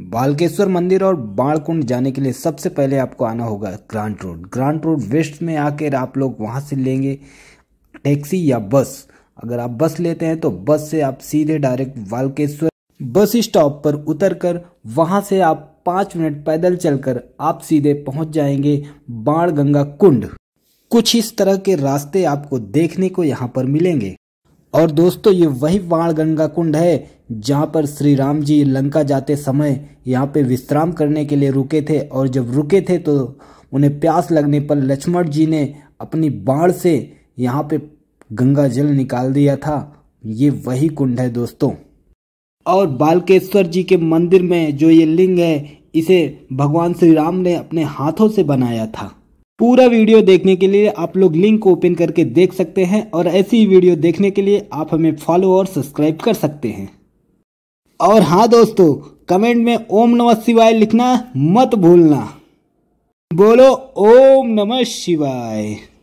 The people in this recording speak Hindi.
बालकेश्वर मंदिर और बाणकुंड जाने के लिए सबसे पहले आपको आना होगा Grant Road Grant Road West में आकर आप लोग वहाँ से लेंगे टैक्सी या बस अगर आप बस लेते हैं तो बस से आप सीधे डायरेक्ट बालकेश्वर बस स्टॉप पर उतरकर वहाँ से आप पाँच मिनट पैदल चलकर आप सीधे पहुँच जाएंगे बाण गंगा कुंड कुछ इस तरह के रास्ते आपको देखने को यहाँ पर मिलेंगे और दोस्तों ये वही वाण गंगा कुंड है जहाँ पर श्री राम जी लंका जाते समय यहाँ पे विश्राम करने के लिए रुके थे और जब रुके थे तो उन्हें प्यास लगने पर लक्ष्मण जी ने अपनी बाढ़ से यहाँ पे गंगा जल निकाल दिया था ये वही कुंड है दोस्तों और बालकेश्वर जी के मंदिर में जो ये लिंग है इसे भगवान श्री राम ने अपने हाथों से बनाया था पूरा वीडियो देखने के लिए आप लोग लिंक ओपन करके देख सकते हैं और ऐसी वीडियो देखने के लिए आप हमें फॉलो और सब्सक्राइब कर सकते हैं और हाँ दोस्तों कमेंट में ओम नमः शिवाय लिखना मत भूलना बोलो ओम नमः शिवाय